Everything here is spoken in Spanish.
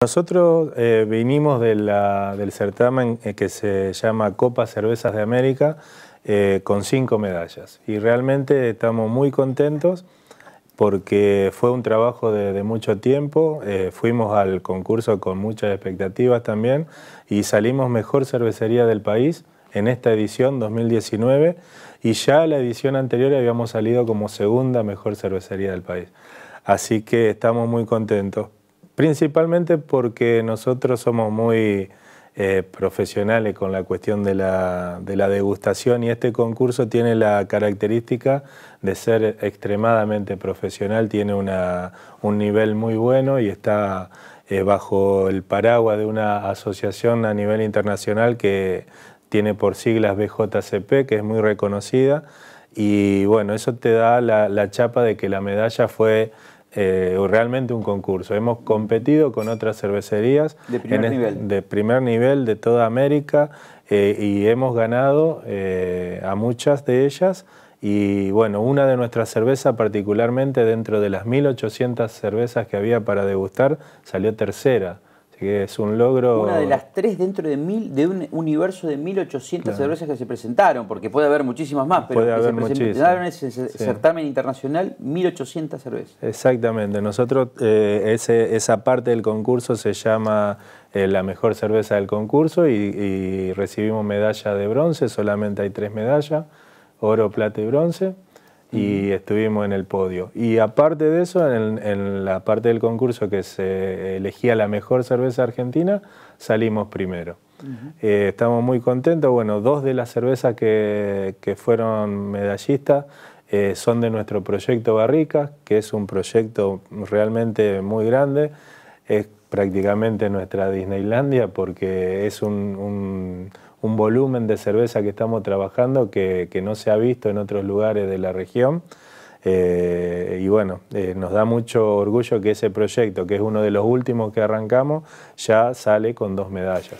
Nosotros eh, vinimos del certamen eh, que se llama Copa Cervezas de América eh, con cinco medallas y realmente estamos muy contentos porque fue un trabajo de, mucho tiempo, fuimos al concurso con muchas expectativas también y salimos mejor cervecería del país en esta edición 2019 y ya la edición anterior habíamos salido como segunda mejor cervecería del país. Así que estamos muy contentos principalmente porque nosotros somos muy eh, profesionales con la cuestión de la, degustación y este concurso tiene la característica de ser extremadamente profesional, tiene un nivel muy bueno y está eh, bajo el paraguas de una asociación a nivel internacional que tiene por siglas BJCP, que es muy reconocida. Y bueno, eso te da la, la chapa de que la medalla fue eh, realmente un concurso. Hemos competido con otras cervecerías de primer, nivel. De, toda América eh, y hemos ganado eh, a muchas de ellas. Y bueno, una de nuestras cervezas particularmente dentro de las 1800 cervezas que había para degustar salió tercera que es un logro. Una de las tres dentro de mil, de un universo de 1800 cervezas que se presentaron, porque puede haber muchísimas más, pero se presentaron en ese certamen internacional 1800 cervezas. Exactamente. Nosotros, eh, esa parte del concurso se llama eh, la mejor cerveza del concurso y, y recibimos medalla de bronce, solamente hay tres medallas: oro, plata y bronce y mm. estuvimos en el podio. Y aparte de eso, en, la parte del concurso que se elegía la mejor cerveza argentina, salimos primero. Eh, estamos muy contentos. Bueno, dos de las cervezas que, fueron medallistas eh, son de nuestro proyecto Barricas, que es un proyecto realmente muy grande. Es prácticamente nuestra Disneylandia porque es un un volumen de cerveza que estamos trabajando que, no se ha visto en otros lugares de la región. Eh, y bueno, eh, nos da mucho orgullo que ese proyecto, que es uno de los últimos que arrancamos, ya sale con dos medallas.